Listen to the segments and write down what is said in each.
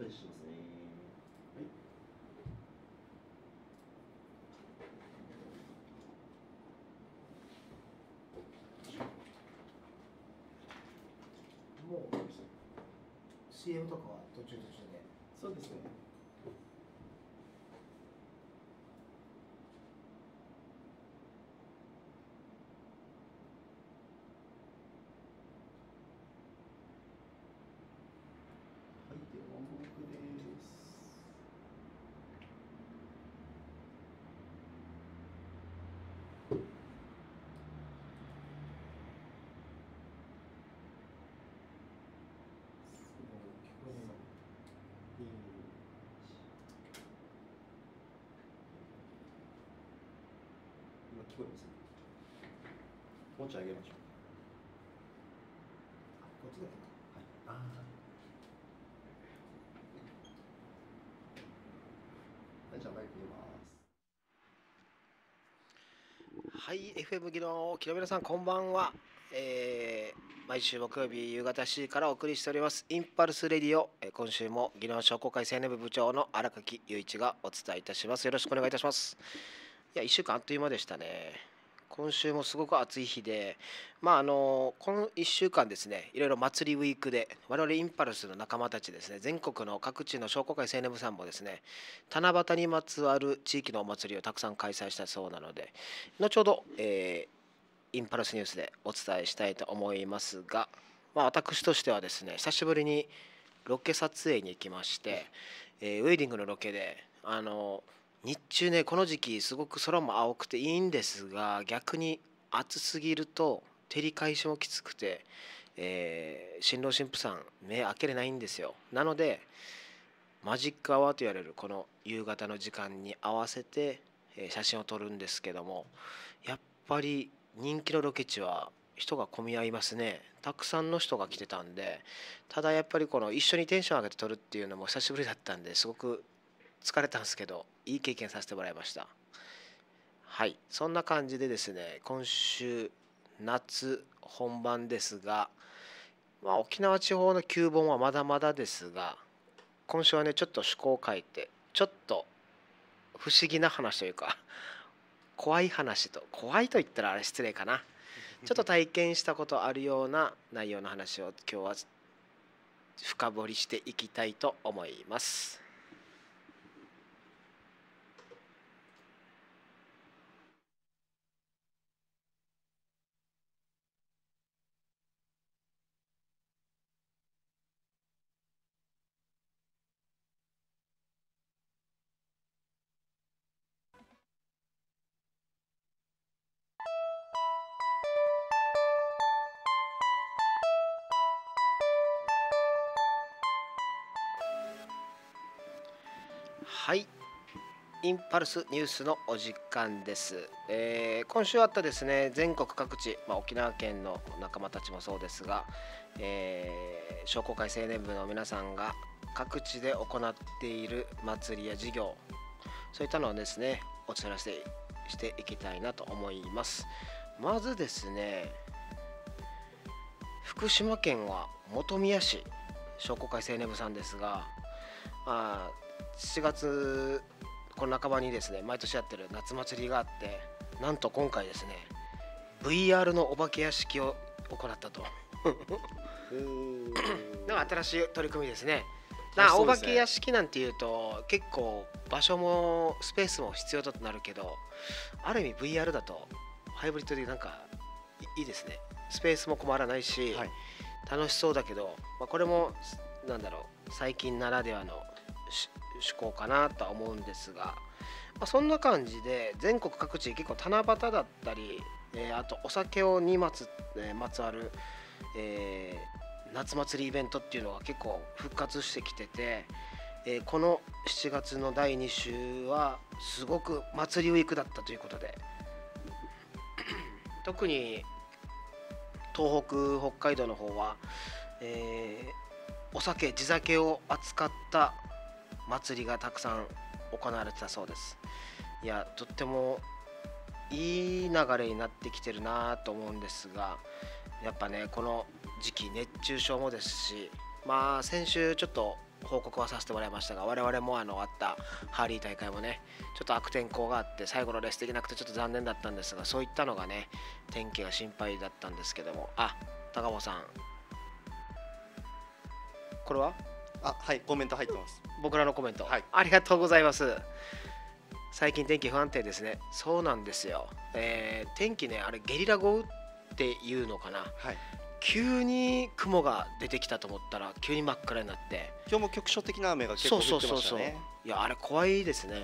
プレスしますね。はい。もう CM とかは途中途中でそうですねごいですね持ち上げましょうこっちだけはいあはいじゃあマイク入れますはい FM 技能をロメ皆さんこんばんはえー、毎週木曜日夕方7時からお送りしておりますインパルスレディオ、えー、今週も技能商工会青年部部長の荒垣結一がお伝えいたしますよろしくお願いいたしますいや1週間あっという間でしたね今週もすごく暑い日でまああのこの1週間ですねいろいろ祭りウィークで我々インパルスの仲間たちですね全国の各地の商工会青年部さんもですね七夕にまつわる地域のお祭りをたくさん開催したそうなので後ほど、えー、インパルスニュースでお伝えしたいと思いますが、まあ、私としてはですね久しぶりにロケ撮影に行きまして、えー、ウェディングのロケであの日中ねこの時期すごく空も青くていいんですが逆に暑すぎると照り返しもきつくて、えー、新郎新婦さん目開けれないんですよなのでマジックアワーと言われるこの夕方の時間に合わせて写真を撮るんですけどもやっぱり人気のロケ地は人が混み合いますねたくさんの人が来てたんでただやっぱりこの一緒にテンション上げて撮るっていうのも久しぶりだったんですごく疲れたんですけどいい経験させてもらいましたはいそんな感じでですね今週夏本番ですが、まあ、沖縄地方の旧本はまだまだですが今週はねちょっと趣向を変えてちょっと不思議な話というか 怖い話と怖いと言ったらあれ失礼かな ちょっと体験したことあるような内容の話を今日は深掘りしていきたいと思います。はいインパルスニュースのお時間です、えー、今週あったですね全国各地、まあ、沖縄県の仲間たちもそうですが、えー、商工会青年部の皆さんが各地で行っている祭りや事業そういったのをですねお知らせしていきたいなと思いますまずですね福島県は本宮市商工会青年部さんですが、あ7月この半ばにですね毎年やってる夏祭りがあってなんと今回ですね VR のお化け屋敷を行ったと なんか新しい取り組みですねなお化け屋敷なんていうと結構場所もスペースも必要だとなるけどある意味 VR だとハイブリッドでなんかいいですねスペースも困らないし、はい、楽しそうだけど、まあ、これもなんだろう最近ならではの趣向かなと思うんですが、まあ、そんな感じで全国各地結構七夕だったり、えー、あとお酒をにまつ,、えー、まつわる、えー、夏祭りイベントっていうのが結構復活してきてて、えー、この7月の第2週はすごく祭りウィークだったということで 特に東北北海道の方は、えー、お酒地酒を扱った祭りがたくさん行われてたそうですいやとってもいい流れになってきてるなと思うんですがやっぱねこの時期熱中症もですしまあ先週ちょっと報告はさせてもらいましたが我々もあのあったハーリー大会もねちょっと悪天候があって最後のレースできなくてちょっと残念だったんですがそういったのがね天気が心配だったんですけどもあ高尾さんこれはあはいコメント入ってます僕らのコメント、はい、ありがとうございます最近天気不安定ですねそうなんですよ、えー、天気ねあれゲリラ豪雨っていうのかな、はい、急に雲が出てきたと思ったら急に真っ暗になって今日も局所的な雨が結構降ってましたねそうそうそういやあれ怖いですね、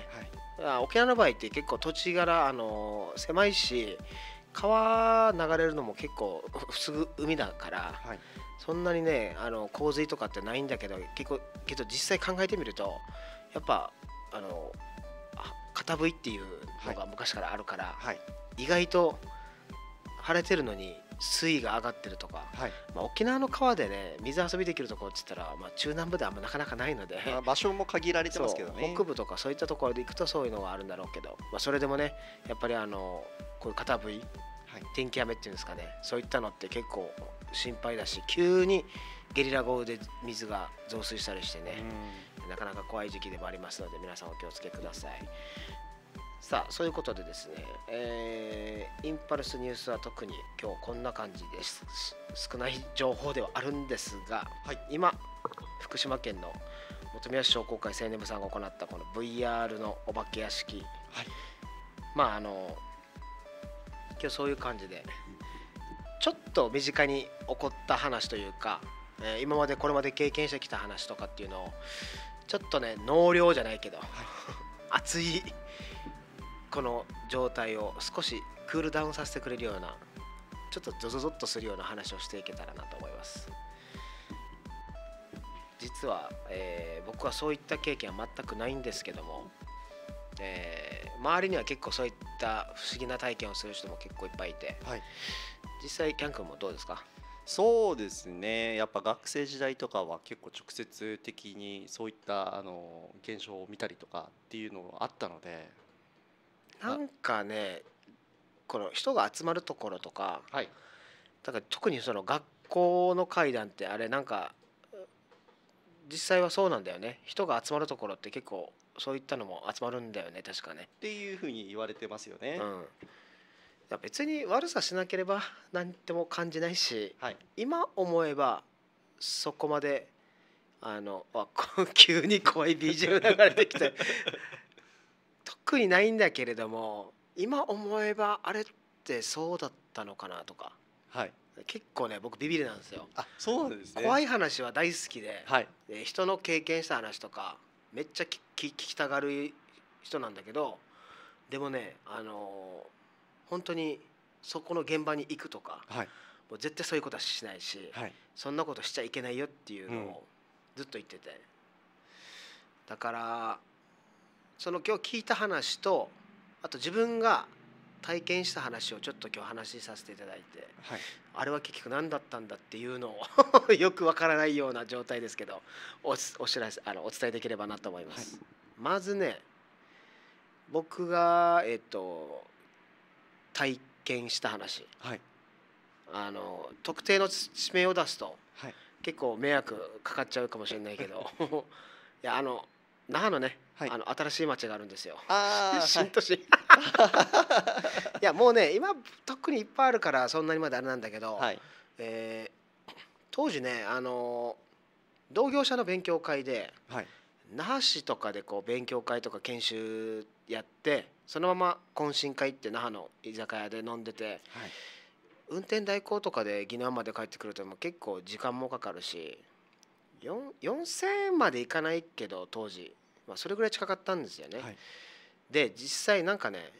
はい、沖縄の場合って結構土地柄あのー、狭いし川流れるのも結構 すぐ海だから、はい、そんなにねあの洪水とかってないんだけど結構けど実際考えてみるとやっぱあの傾いっていうのが昔からあるから、はい、意外と晴れてるのに水位が上がってるとか、はい、まあ、沖縄の川でね水遊びできるところって言ったら、まあ、中南部ではあんまなかなかないので、まあ、場所も限られてますけどね北部とかそういったところで行くとそういうのがあるんだろうけど、まあ、それでもねやっぱりあのこういう傾い、天気雨っていうんですかねそういったのって結構心配だし急にゲリラ豪雨で水が増水したりしてね、なかなか怖い時期でもありますので皆さんお気をつけください。さあそういうことでですね、えー、インパルスニュースは特に今日こんな感じです少ない情報ではあるんですが、はい、今福島県の本宮市商工会青年部さんが行ったこの VR のお化け屋敷、はい、まああの今日そういう感じでちょっと身近に起こった話というか、えー、今までこれまで経験してきた話とかっていうのをちょっとね納涼じゃないけど、熱いこの状態を少しクールダウンさせてくれるようなちょっとゾゾゾッとするような話をしていけたらなと思います実は、えー、僕はそういった経験は全くないんですけども、えー、周りには結構そういった不思議な体験をする人も結構いっぱいいて、はい、実際キャン君もどうですかそうですねやっぱ学生時代とかは結構直接的にそういったあの現象を見たりとかっていうのがあったのでなんかねこの人が集まるところとか、はい、だから特にその学校の階談ってあれなんか実際はそうなんだよね人が集まるところって結構そういったのも集まるんだよね確かね。っていうふうに言われてますよね。うんや別に悪さしなければ何ても感じないし、はい、今思えばそこまであのあ 急に怖い BGM 流れてきて 特にないんだけれども今思えばあれってそうだったのかなとか、はい、結構ね僕ビビりなんですよあそうなんです、ね、怖い話は大好きで、はい、人の経験した話とかめっちゃ聞きたがる人なんだけどでもねあのー本当にそこの現場に行くとか、はい、もう絶対そういうことはしないし、はい、そんなことしちゃいけないよっていうのをずっと言ってて、うん、だからその今日聞いた話とあと自分が体験した話をちょっと今日話しさせていただいて、はい、あれは結局何だったんだっていうのを よくわからないような状態ですけどおお知らせあのお伝えできればなと思います。まずね僕が、えっと体験した話、はい、あの特定の地名を出すと、はい、結構迷惑かかっちゃうかもしれないけど いやあの那覇のね、はい、あの新しい町があるんですよ。新都市 いやもうね今特にいっぱいあるからそんなにまであれなんだけど、はい、えー、当時ねあの同業者の勉強会で、はい、那覇市とかでこう勉強会とか研修やってそのまま懇親会って那覇の居酒屋で飲んでて、はい、運転代行とかで宜野湾まで帰ってくるとも結構時間もかかるし4,000円まで行かないけど当時、まあ、それぐらい近かったんですよね。はい、で実際なんかね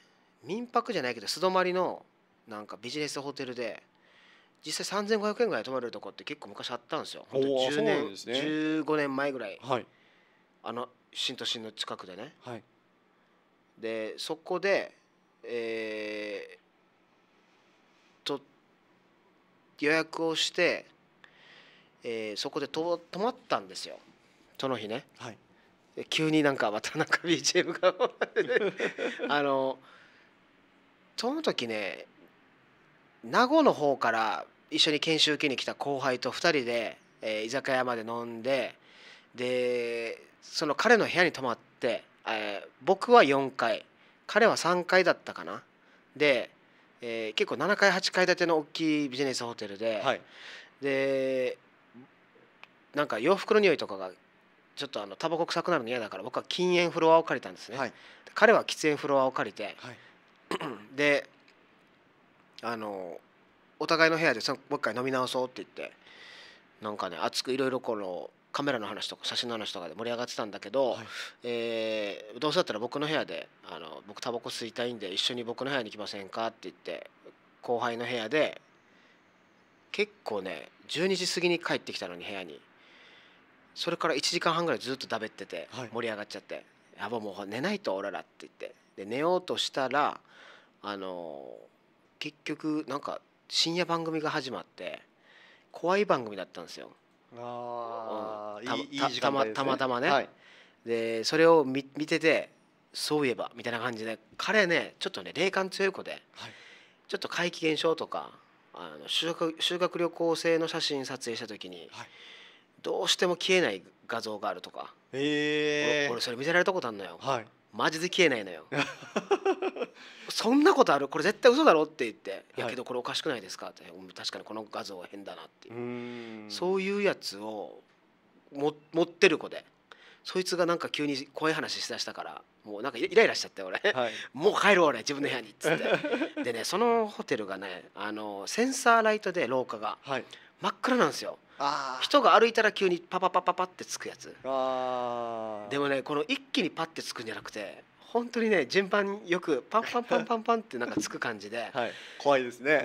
民泊じゃないけど素泊まりのなんかビジネスホテルで実際3500円ぐらい泊まれるとこって結構昔あったんですよ。10年、ね、15年前ぐらい。はいあの新都心の近くでね、はい、でそこでえー、と予約をして、えー、そこでと泊まったんですよその日ね、はい、急になんかまたなんか BGM が あのその時ね名護の方から一緒に研修受けに来た後輩と2人で、えー、居酒屋まで飲んででその彼の部屋に泊まって、えー、僕は4階彼は3階だったかなで、えー、結構7階8階建ての大きいビジネスホテルで、はい、でなんか洋服の匂いとかがちょっとあのタバコ臭くなるの嫌だから僕は禁煙フロアを借りたんですね、はい、彼は喫煙フロアを借りて、はい、であのお互いの部屋でもう一回飲み直そうって言ってなんかね熱くいろいろこのカメラの話とか写真の話とかで盛り上がってたんだけど、はい、えー、どうせだったら僕の部屋であの僕タバコ吸いたいんで一緒に僕の部屋に来ませんかって言って後輩の部屋で結構ね12時過ぎに帰ってきたのに部屋にそれから1時間半ぐらいずっとだべってて盛り上がっちゃって、はい「やばもう寝ないとらら」って言ってで寝ようとしたらあの結局なんか深夜番組が始まって怖い番組だったんですよ。あういいたまたまたまね、はい、でそれを見見ててそういえばみたいな感じで彼ねちょっとね霊感強い子で、はい、ちょっと怪奇現象とかあの修学修学旅行生の写真撮影した時に、はい、どうしても消えない画像があるとか、えー、俺それ見せられたことあるのよ。はいマジで消えないのよ そんなことあるこれ絶対嘘だろって言って「いやけどこれおかしくないですか?」って「確かにこの画像は変だな」ってそういうやつをも持ってる子でそいつがなんか急に怖い話しだしたからもうなんかイライラしちゃって俺、はい、もう帰ろう俺自分の部屋にっつってでねそのホテルがねあのセンサーライトで廊下が、はい、真っ暗なんですよ人が歩いたら急にパパパパパってつくやつでもねこの一気にパってつくんじゃなくて本当にね順番よくパンパンパンパンパンってなんかつく感じで、はい、怖いですね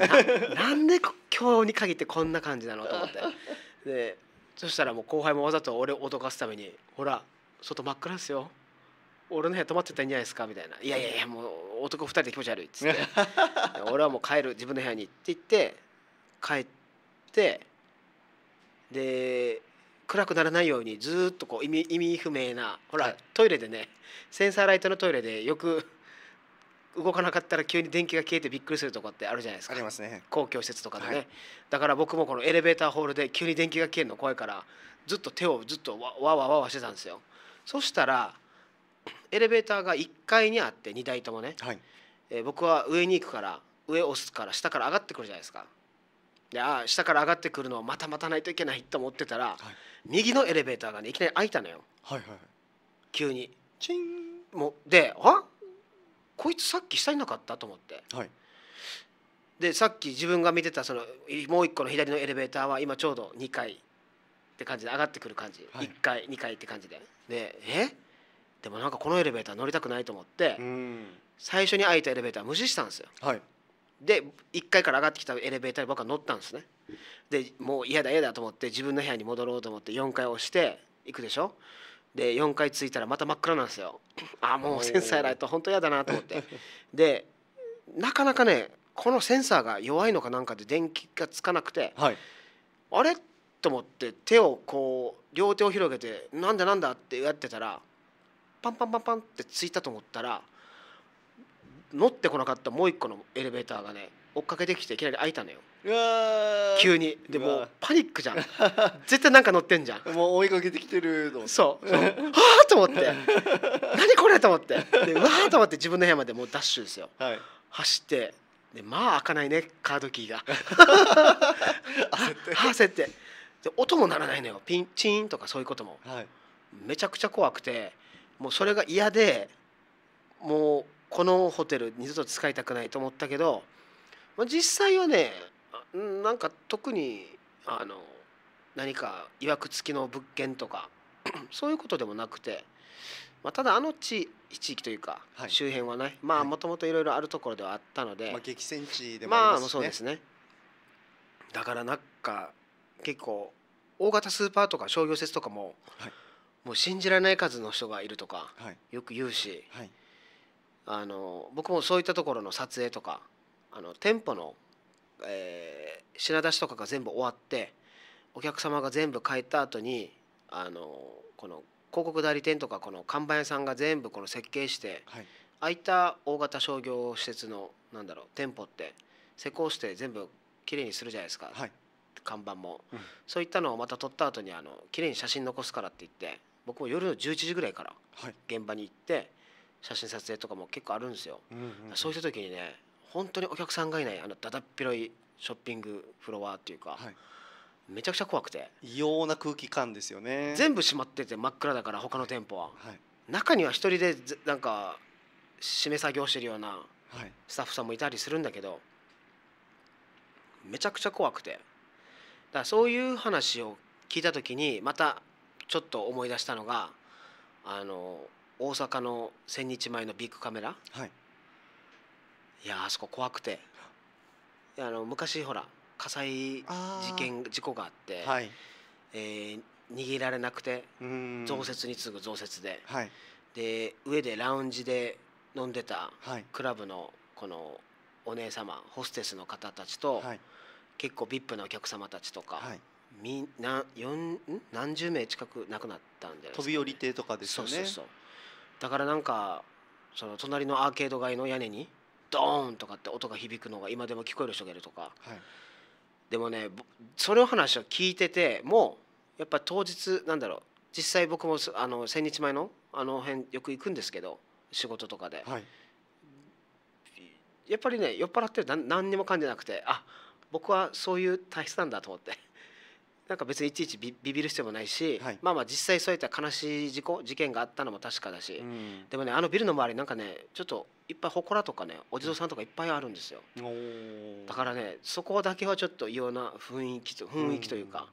なんで今日に限ってこんな感じなのと思って でそしたらもう後輩もわざと俺を脅かすために「ほら外真っ暗っすよ俺の部屋泊まってたんじゃないですか」みたいな「いやいやいやもう男2人で気持ち悪い」っつって「俺はもう帰る自分の部屋に」って言って帰って。で暗くならないようにずっとこう意味意味不明なほら、はい、トイレでねセンサーライトのトイレでよく動かなかったら急に電気が消えてびっくりするとこってあるじゃないですかありますね公共施設とかでね、はい、だから僕もこのエレベーターホールで急に電気が消えるの怖いからずっと手をずっとわわわわしてたんですよそしたらエレベーターが1階にあって2台ともね、はい、えー、僕は上に行くから上押すから下から上がってくるじゃないですかで下から上がってくるのをまた待たないといけないと思ってたら、はい、右のエレベーターがねいきなり開いたのよ、はいはい、急にチンもであこいつさっき下いなかったと思って、はい、でさっき自分が見てたそのもう一個の左のエレベーターは今ちょうど2階って感じで上がってくる感じ、はい、1階2階って感じででえでもなんかこのエレベーター乗りたくないと思って最初に開いたエレベーター無視したんですよ、はい、で1階から上がってきたエレベーターに僕は乗ったんですねでもう嫌だ嫌だと思って自分の部屋に戻ろうと思って4階押して行くでしょで4階着いたらまた真っ暗なんですよああもうセンサーやないと本当嫌だなと思ってでなかなかねこのセンサーが弱いのかなんかで電気がつかなくて、はい、あれと思って手をこう両手を広げてなんだなんだってやってたらパンパンパンパンってついたと思ったら乗ってこなかったもう一個のエレベーターがね追っかけてきていきなり開いたのよ急にでもパニックじゃん 絶対なんか乗ってんじゃんもう追いかけてきてるのそうそはあと思って 何これと思ってでわあと思って自分の部屋までもうダッシュですよ、はい、走ってでまあ開かないねカードキーが 焦ってで音も鳴らないのよピンチーンとかそういうことも、はい、めちゃくちゃ怖くてもうそれが嫌でもうこのホテル二度と使いたくないと思ったけど、まあ、実際はねなんか特にあの何かいわくつきの物件とか そういうことでもなくて、まあ、ただあの地地域というか、周辺はねまあもともといろいろあるところではあったので、まあ、激戦地でもありますね,、まあ、そうですねだからなんか結構大型スーパーとか商業施設とかも、はい、もう信じられない数の人がいるとか、はい、よく言うし、はい、あの僕もそういったところの撮影とかあの店舗の、えー、品出しとかが全部終わってお客様が全部帰った後にあのこの広告代理店とかこの看板屋さんが全部この設計して、はい、ああいった大型商業施設のなんだろう店舗って施工して全部きれいにするじゃないですか、はい、看板も、うん、そういったのをまた撮った後にあのにきれいに写真残すからって言って僕も夜の11時ぐらいから現場に行って、はい写真撮影とかも結構あるんですよ、うんうん、そうした時にね本当にお客さんがいないあのだだっ広いショッピングフロアっていうか、はい、めちゃくちゃ怖くて異様な空気感ですよね全部閉まってて真っ暗だから他の店舗は、はい、中には一人でなんか締め作業してるようなスタッフさんもいたりするんだけど、めちゃくちゃ怖くてだからそういう話を聞いた時にまたちょっと思い出したのがあの大阪の千日前のビッグカメラ、はい、いやあそこ怖くてあの昔ほら火災事件事故があって、はい、えー、逃げられなくて増設に次ぐ増設で、はい、で上でラウンジで飲んでたクラブのこのお姉様ホステスの方たちと、はい、結構 VIP のお客様たちとか、はい、みな何十名近く亡くなったんじゃないですか、ね、飛び降りてとかですよねそうそうそうだからなんかその隣のアーケード街の屋根にドーンとかって音が響くのが今でも聞こえる人がいるとか、はい、でもねそれを話を聞いててもうやっぱ当日なんだろう実際僕もあの千日前のあの辺よく行くんですけど仕事とかで、はい、やっぱりね酔っ払ってる何にも感じなくてあ僕はそういう体質なんだと思って。なんか別にいちいちビビる必要もないし、はい、まあまあ実際そういった悲しい事故事件があったのも確かだし、うん、でもねあのビルの周りなんかねちょっといっぱい祠とかねお地蔵さんとかいっぱいあるんですよ、うん、だからねそこだけはちょっと異様な雰囲気と雰囲気というか、うん、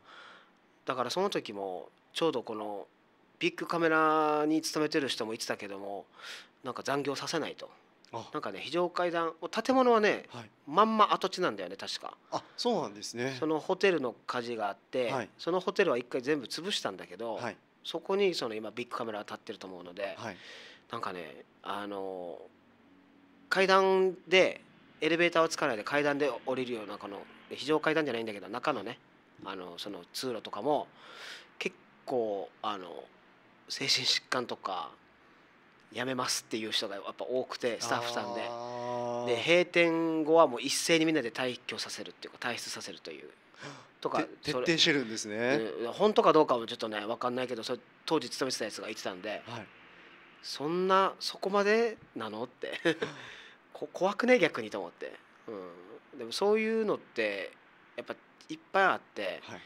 だからその時もちょうどこのビッグカメラに勤めてる人も言ってたけどもなんか残業させないとなんかね非常階段建物はね、はい、まんま跡地なんだよね確かあそうなんですねそのホテルの火事があって、はい、そのホテルは一回全部潰したんだけど、はい、そこにその今ビッグカメラが立ってると思うので、はい、なんかねあの階段でエレベーターをつかないで階段で降りるようなこの非常階段じゃないんだけど中のねあのその通路とかも結構あの精神疾患とか辞めますっていう人がやっぱ多くてスタッフさんでで閉店後はもう一斉にみんなで退去させるっていうか退出させるというとか徹底してるんですね本当かどうかはちょっとね分かんないけどそれ当時勤めてたやつが言ってたんで、はい、そんなそこまでなのって こ怖くね逆にと思って、うん、でもそういうのってやっぱいっぱいあって、はい、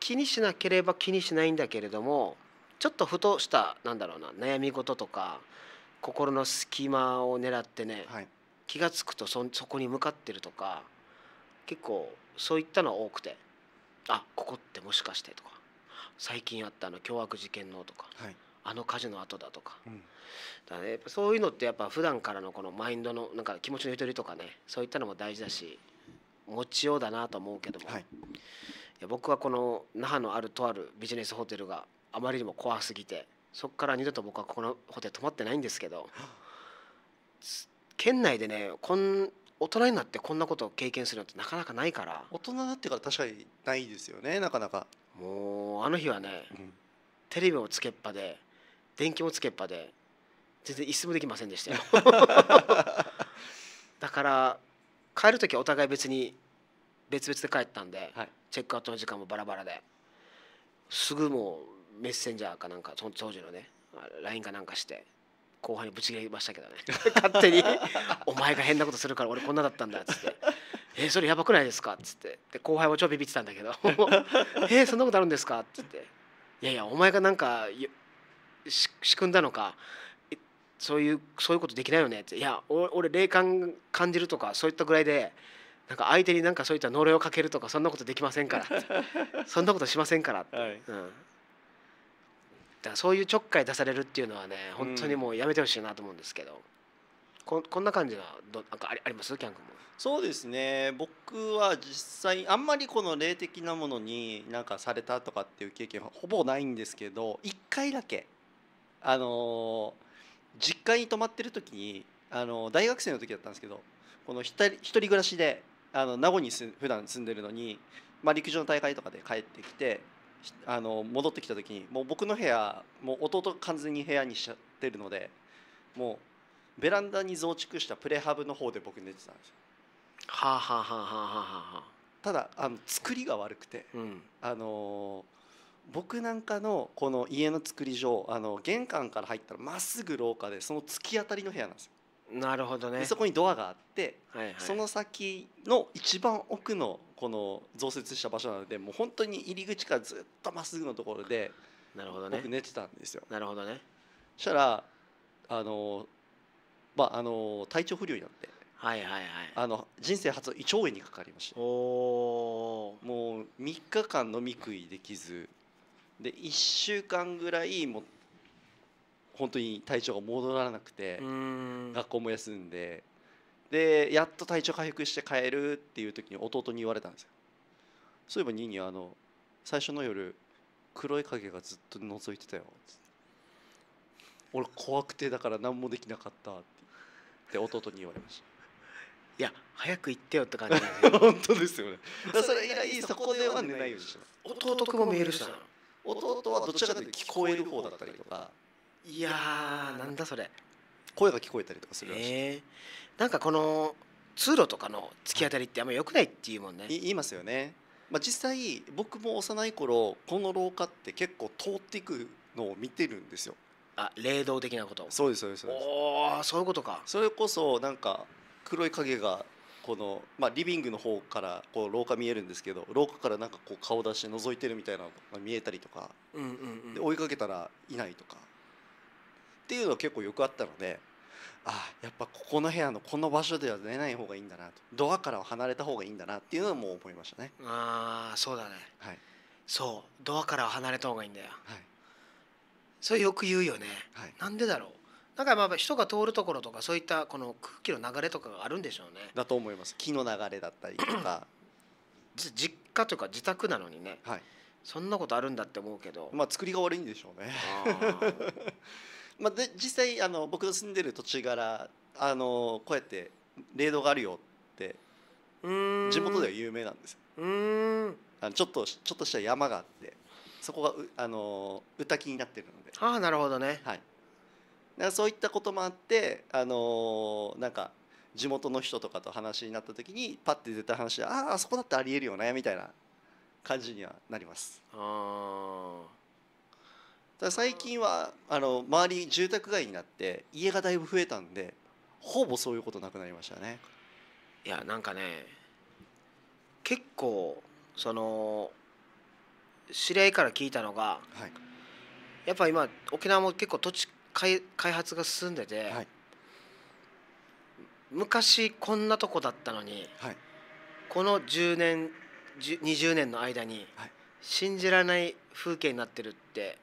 気にしなければ気にしないんだけれどもちょっとふとしたなんだろうな悩み事とか心の隙間を狙ってね、はい、気が付くとそそこに向かってるとか結構そういったのは多くてあここってもしかしてとか最近あったあの凶悪事件のとか、はい、あの火事の後だとか,、うんだね、やっぱそういうのってやっぱ普段からのこのマインドのなんか気持ちのゆとりとかねそういったのも大事だし持ちようだなと思うけども、はい、いや僕はこの那覇のあるとあるビジネスホテルがあまりにも怖すぎてそこから二度と僕はこのホテル泊まってないんですけど県内でねこん大人になってこんなことを経験するのってなかなかないから大人になってから確かにないですよねなかなかもうあの日はね、うん、テレビもつけっぱで電気もつけっぱで全然一睡もできませんでしたよ だから帰る時はお互い別に別々で帰ったんで、はい、チェックアウトの時間もバラバラですぐもうメッセンジャーかなんかその当時のね LINE かなんかして後輩にぶち切れましたけどね 勝手に「お前が変なことするから俺こんなだったんだ」っつって「えそれやばくないですか?」っつってで後輩は超ビビってたんだけど「えそんなことあるんですか?」っつって「いやいやお前がなんか仕組んだのかそういうそういうことできないよね」って「いや俺霊感感じるとかそういったぐらいでなんか相手になんかそういった呪いをかけるとかそんなことできませんから」そんなことしませんから」って。はい、うんだからそういうちょっかい出されるっていうのはね本当にもうやめてほしいなと思うんですけど、うん、ここんな感じがどなんかありますキャン君もそうですね僕は実際あんまりこの霊的なものになんかされたとかっていう経験はほぼないんですけど1回だけあの実家に泊まってる時にあの大学生の時だったんですけどこの一人暮らしであの名護にす普段住んでるのに、まあ、陸上の大会とかで帰ってきてあの戻ってきた時にもう僕の部屋もう弟完全に部屋にしちゃってるのでもうベランダに増築したプレハブの方で僕寝てたんですよ。はあ、はあはあはあはあ、ただあの作りが悪くて、うん、あの僕なんかのこの家の作り上あの玄関から入ったらまっすぐ廊下でその突き当たりの部屋なんですよ。なるほどねでそこにドアがあって、はいはい、その先の一番奥のこの増設した場所なのでもう本当に入り口からずっとまっすぐのところでなるほど、ね、僕寝てたんですよ。なるほどねそしたらあの、まあ、あの体調不良になって。はいはいはい、あの人生初胃腸炎にかかりましたおもう3日間飲み食いできずで1週間ぐらいもう本当に体調が戻らなくて学校も休んででやっと体調回復して帰るっていう時に弟に言われたんですよそういえばニーニーあの最初の夜黒い影がずっと覗いてたよ俺怖くてだから何もできなかったって弟に言われました いや早く行ってよって感じ、本当ですよねそれ以来そこでは寝ないようにして弟くもメールした弟はどちらかというと聞こえる方だったりとかいやーなんだそれ声が聞こえたりとかするらしい、えー、なんかこの通路とかの突き当たりってあんまよくないっていうもんね言いますよね、まあ、実際僕も幼い頃この廊下って結構通っていくのを見てるんですよあ霊道的なことそうですそうですそうですおそういうことかそれこそなんか黒い影がこの、まあ、リビングの方からこう廊下見えるんですけど廊下からなんかこう顔出して覗いてるみたいなのが見えたりとか、うんうんうん、で追いかけたらいないとかっていうのは結構よくあったのであやっぱここの部屋のこの場所では出ない方がいいんだなとドアからは離れた方がいいんだなっていうのも思いましたねああそうだね、はい、そうドアからは離れた方がいいんだよ、はい、それよく言うよね、はい、なんでだろうなんかまあ人が通るところとかそういったこの空気の流れとかがあるんでしょうねだと思います木の流れだったりとか 実家というか自宅なのにね、はい、そんなことあるんだって思うけどまあ作りが悪いんでしょうね まあ、で実際あの僕の住んでる土地柄あのこうやってレードがあるよって地元では有名なんですうんあのちょっとちょっとした山があってそこがうあの歌木になってるのでああなるほどね、はい、だからそういったこともあってあのなんか地元の人とかと話になった時にパッて出た話であああそこだってありえるよねみたいな感じにはなります。ああだ最近はあの周り住宅街になって家がだいぶ増えたんでほぼそういうことなくなりましたねいやなんかね結構その知り合いから聞いたのが、はい、やっぱ今沖縄も結構土地開発が進んでて、はい、昔こんなとこだったのに、はい、この10年20年の間に、信じられない風景になってるって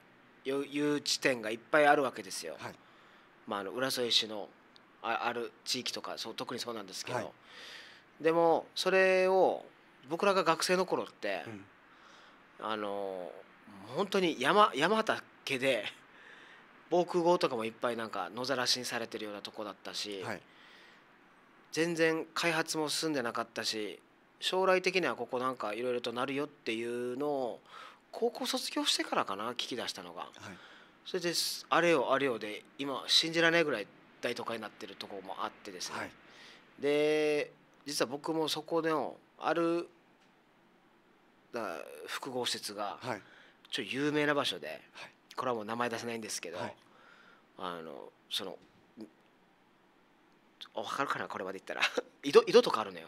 いう地点がいっぱいあるわけですよ。はい、まあ、の浦添市のある地域とかそう特にそうなんですけど、はい、でもそれを僕らが学生の頃って、うん、あの本当に山山畑で 防空壕とかもいっぱいなんか野ざらしにされてるようなとこだったし、はい、全然開発も進んでなかったし将来的にはここなんかいろいろとなるよっていうのを高校卒業してからかな聞き出したのが、はい、それであれよあれよで今信じられないぐらい大都会になってるところもあってですね、はい、で実は僕もそこでのあるだ複合施設が、はい、ちょ有名な場所で、これはもう名前出せないんですけど、あのその分かるかなこれまで言ったら 井戸井戸とかあるのよ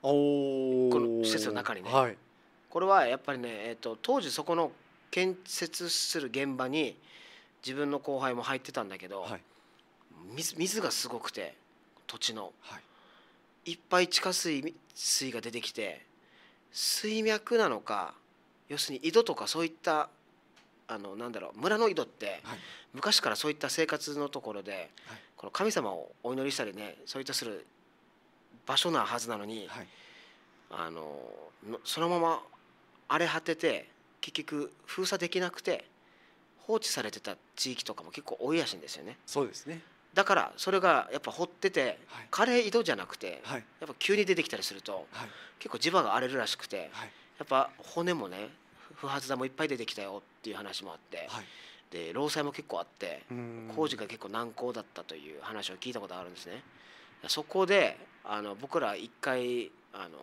この施設の中にね、はい、これはやっぱりね、えーと、当時そこの建設する現場に自分の後輩も入ってたんだけど、はい、水水がすごくて土地の、はい、いっぱい地下水水が出てきて水脈なのか要するに井戸とかそういったあのなんだろう村の井戸って、はい、昔からそういった生活のところで、はい、この神様をお祈りしたりねそういったする場所なはずなのに、はい、あのそのまま荒れ果てて結局封鎖できなくて放置されてた地域とかも結構多いらしいんですよね。そうですねだからそれがやっぱ掘ってて、はい、カレー井戸じゃなくて、やっぱ急に出てきたりすると、結構磁場が荒れるらしくて、やっぱ骨もね不発弾もいっぱい出てきたよっていう話もあって、で労災も結構あって工事が結構難航だったという話を聞いたことがあるんですね。そこであの僕ら一回あの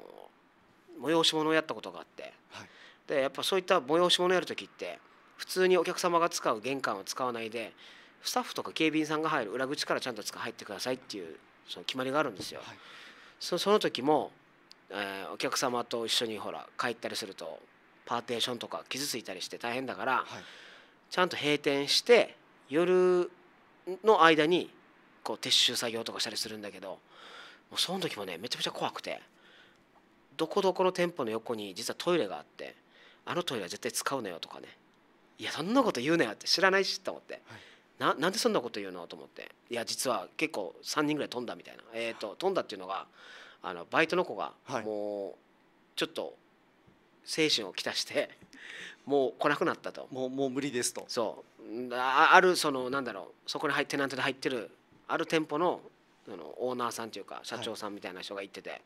催し物をやったことがあって、はい、でやっぱそういった催し物やる時って普通にお客様が使う玄関を使わないでスタッフとか警備員さんが入る裏口からちゃんと入ってくださいっていうその決まりがあるんですよ。はい、その時も、えー、お客様と一緒にほら帰ったりするとパーテーションとか傷ついたりして大変だから、はい、ちゃんと閉店して夜の間にこう撤収作業とかしたりするんだけどもうその時もねめちゃめちゃ怖くてどこどこの店舗の横に実はトイレがあって。あのトイレは絶対使うなよとかねいやそんなこと言うなよって知らないしと思って、はい、なんでそんなこと言うのと思っていや実は結構3人ぐらい飛んだみたいな、えーと、と飛んだっていうのがあのバイトの子がもうちょっと精神をきたして、はい、もう来なくなったともうもう無理ですとそうああるそのなんだろうそこに入ってなんてで入ってるある店舗のそのオーナーさんというか社長さんみたいな人が行ってて、はい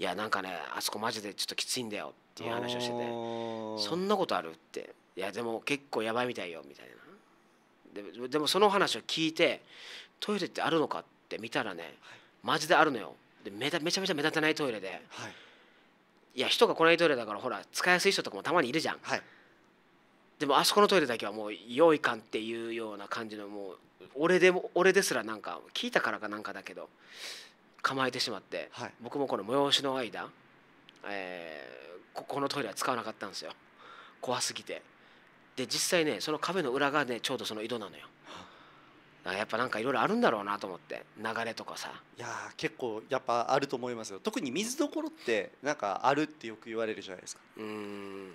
いやなんかねあそこマジでちょっときついんだよっていう話をしててそんなことあるっていやでも結構やばいみたいよみたいなででもその話を聞いてトイレってあるのかって見たらね、はい、マジであるのよでめめちゃめちゃ目立たないトイレで、はい、いや人が来ないトイレだからほら使いやすい人とかもたまにいるじゃん、はい、でもあそこのトイレだけはもう用意感っていうような感じのもう俺でも俺ですらなんか聞いたからかなんかだけど構えてしまって、はい、僕もこの催しの間、えー、ここのトイレは使わなかったんですよ怖すぎてで実際ねその壁の裏がねちょうどその井戸なのよやっぱなんかいろいろあるんだろうなと思って流れとかさいや結構やっぱあると思いますよ特に水どころってなんかあるってよく言われるじゃないですかうん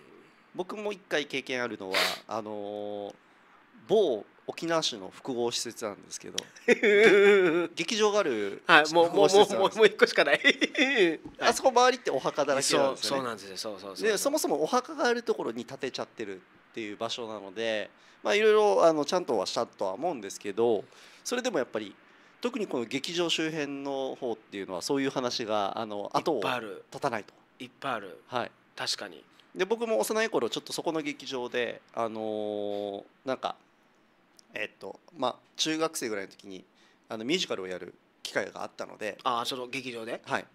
僕も一回経験あるのはあのー、某沖縄市の複合施設なんですけど 劇場があるはいもうもうもうもうもう一個しかないあそこ周りってお墓だらけなんですよねそうなんですよそうそうそうでそもそもお墓があるところに建てちゃってるっていう場所なのでまあいろいろあのちゃんとはしたとは思うんですけどそれでもやっぱり特にこの劇場周辺の方っていうのはそういう話があの後を立たないといっぱいあるはい確かにで僕も幼い頃ちょっとそこの劇場であのー、なんかえっとまあ、中学生ぐらいの時にあのミュージカルをやる機会があったのでああその劇場ではい、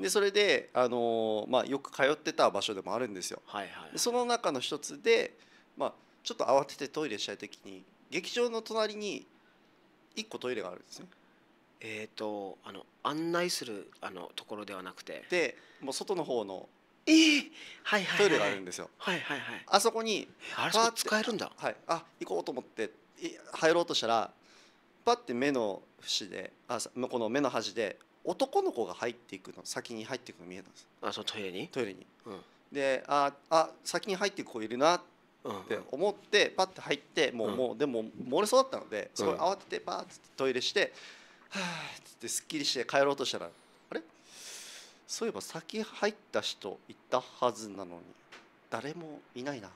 でそれで、あのーまあ、よく通ってた場所でもあるんですよ。はいはいでその中の一つで、まあ、ちょっと慌ててトイレしたい時に劇場の隣に1個トイレがあるんですね。えっ、とあの案内するあのところではなくてでもう外の方のえー、はいはいはいトイレがあるんですよ。はいはいはいあそこにあれそこ使えるんだはい、あ行こうと思って入ろうとしたらパッて目の節であこの目の端で男の子が入っていくの先に入っていくの見えたんですあそのトイレにトイレに、うん、でああ先に入っていく子いるなって思ってパッて入ってもう,、もうでも漏れそうだったのでそこ慌ててパッてトイレしてはあっつってすっきりして帰ろうとしたらあれそういえば先入った人いたはずなのに誰もいないな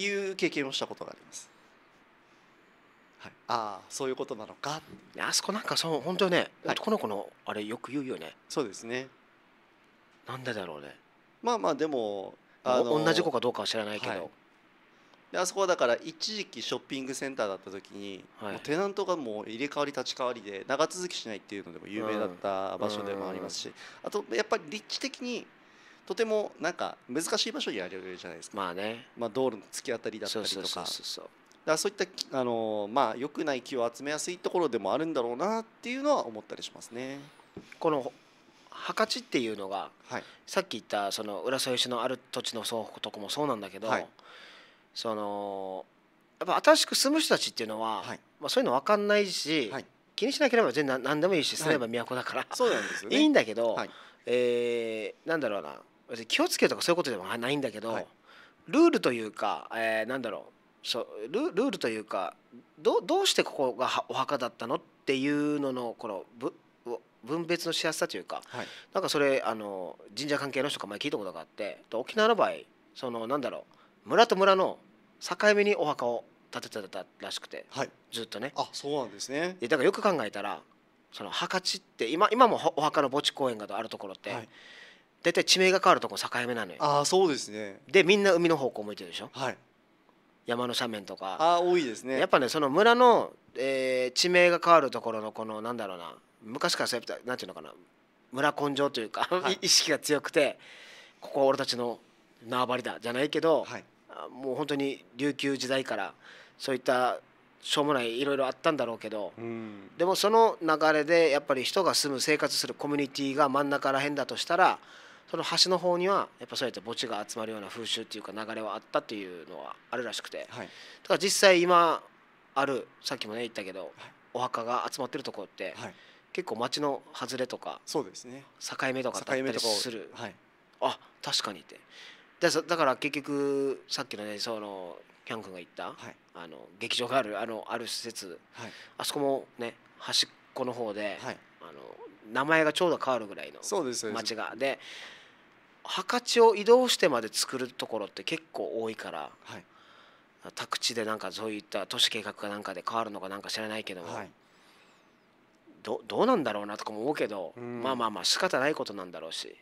いう経験をしたことがあります。はい、ああそういうことなのかあそこなんかそう本当ね、はい、男の子のあれよく言うよねそうですねなんでだろうねまあまあでもあの同じ子かどうかは知らないけど、はい、であそこはだから一時期ショッピングセンターだった時に、はい、テナントがもう入れ替わり立ち替わりで長続きしないっていうのでも有名だった場所でもありますし、うんうん、あとやっぱり立地的にとてもなんか難しい場所にるじゃないですか、まあねまあ、道路の突き当たりだったりとかそういったあの、まあ、良くない木を集めやすいところでもあるんだろうなっていうのは思ったりしますね。この墓地っていうのが、はい、さっき言ったその浦添市のある土地の倉庫とかもそうなんだけど、はい、そのやっぱ新しく住む人たちっていうのは、はい、まあ、そういうの分かんないし、気にしなければ全然何でもいいし住めば都だから、そうなんですよ、いいんだけど、はい、えー、なんだろうな気をつけるとかそういうことではないんだけど、はい、ルールというか、えー、なんだろうそルルールというかどどうしてここがお墓だったのっていうののこのぶ分別のしやすさというか、はい、なんかそれあの神社関係の人から前聞いたことがあって沖縄の場合そのなんだろう村と村の境目にお墓を建ててたらしくて、はい、ずっとねあそうなんですねだからよく考えたらその墓地って今今もお墓の墓地公園があるところって、はい、大体地名が変わるとこ境目なのよああそうですねでみんな海の方向向いてるでしょはい山の斜面とかあ多いですねやっぱねその村の、えー、地名が変わるところのこのなんだろうな昔からそうやってなんていうのかな村根性というか、はい、意識が強くてここは俺たちの縄張りだじゃないけど、はい、もう本当に琉球時代からそういったしょうもないいろいろあったんだろうけど、うん、でもその流れでやっぱり人が住む生活するコミュニティが真ん中らへんだとしたらその橋の方にはやっぱそうやって墓地が集まるような風習っていうか流れはあったっていうのはあるらしくて、はい、だから実際今あるさっきもね言ったけど、はい、お墓が集まってるところって、はい、結構町の外れとかそうですね境目とかだったりする、はい、あ確かにってだだから結局さっきのねそのキャン君が言った、はい、あの劇場があるあのある施設、はい、あそこもね端っこの方で、はい、あの名前がちょうど変わるぐらいの町がで墓地を移動してまで作るところって結構多いから、はい、宅地でなんかそういった都市計画かなんかで変わるのかなんか知らないけども、はい、どどうなんだろうなとかも思うけど、まあまあまあ仕方ないことなんだろうし。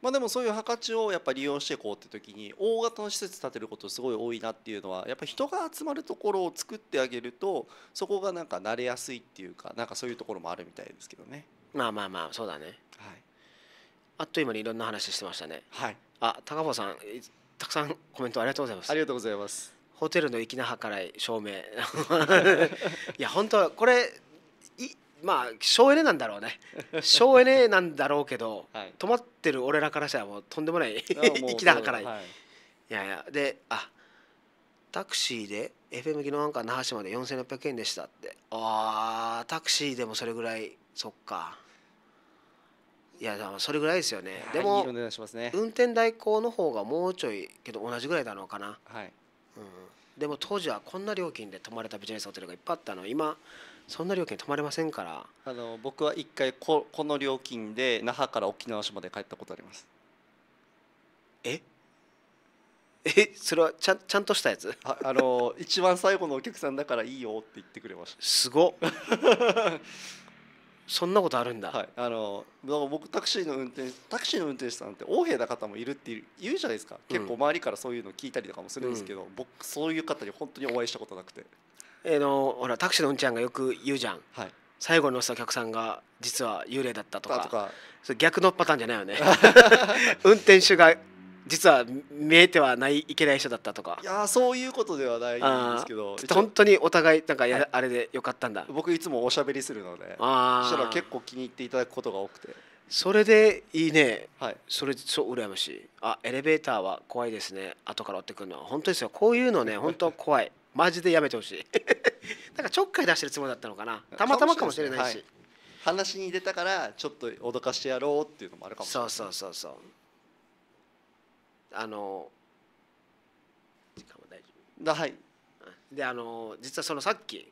まあ、でもそういう墓地をやっぱ利用していこうって時に大型の施設建てることすごい多いなっていうのはやっぱ人が集まるところを作ってあげるとそこがなんか慣れやすいっていうかなんかそういうところもあるみたいですけどね。まあまあまあそうだね。あっという間にいろんな話してましたねはいあ高坊さんたくさんコメントありがとうございますありがとうございますホテルの粋な計らい照明 いや本当これいまあ省エネなんだろうね省エネなんだろうけど、はい、止まってる俺らからしたらもうとんでもない 粋な計らい、はい、いやいやであタクシーで FM 技能アンカー那覇市まで4600円でしたってああタクシーでもそれぐらいそっかいやそれぐらいですよねでも、ね、運転代行の方がもうちょいけど同じぐらいなのかな、はいうん、でも当時はこんな料金で泊まれたビジネスホテルがいっぱいあったの今そんな料金泊まれませんからあの僕は一回ここの料金で那覇から沖縄市まで帰ったことありますええそれはちゃちゃんとしたやつああの一番最後のお客さんだからいいよって言ってくれましたすごっ そんなことあるんだ、はい、あの僕タクシーの運転タクシーの運転手さんって横柄な方もいるって言うじゃないですか、結構周りからそういうの聞いたりとかもするんですけど、うん、僕そういう方に本当にお会いしたことなくて。えーの、ほらタクシーのうんちゃんがよく言うじゃん、はい、最後に乗せたお客さんが実は幽霊だったとかそれ逆のパターンじゃないよね 運転手が実は見えてはないいけない人だったとかいやそういうことではないんですけど本当にお互いなんかや、はい、あれでよかったんだ僕いつもおしゃべりするのであしたら結構気に入っていただくことが多くてそれでいいね、はい、それそう羨ましいあエレベーターは怖いですね後から追ってくるのは本当ですよこういうのね本当怖いマジでやめてほしい なんかちょっかい出してるつもりだったのかな たまたまかもしれないし、はい、話に出たからちょっと脅かしてやろうっていうのもあるかもしれないそうそうそうそうあの時間は大丈夫だはいであの実はそのさっき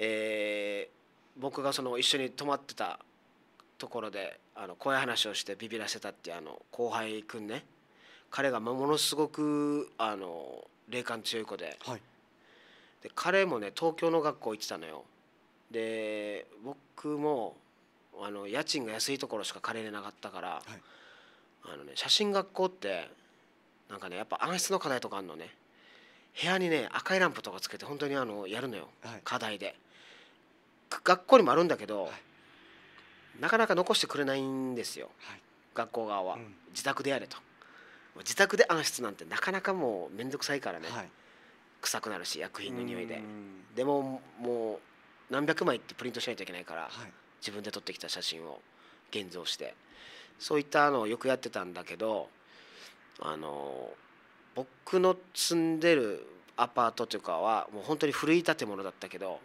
えー、僕がその一緒に泊まってたところであのこういう話をしてビビらせたっていうあの後輩くんね彼がものすごくあの霊感強い子ではい、で彼もね東京の学校行ってたのよで僕もあの家賃が安いところしか借りれなかったから、はい、あのね写真学校ってなんかねやっぱ暗室の課題とかあるのね部屋にね赤いランプとかつけて本当にあのやるのよ、はい課題で学校にもあるんだけど、はいなかなか残してくれないんですよはい学校側は、うん自宅でやれと自宅で暗室なんてなかなかもう面倒くさいからね、はい臭くなるし薬品の匂いででももう何百枚ってプリントしないといけないから、はい自分で撮ってきた写真を現像してそういったのをよくやってたんだけどあの僕の住んでるアパートとかはもう本当に古い建物だったけど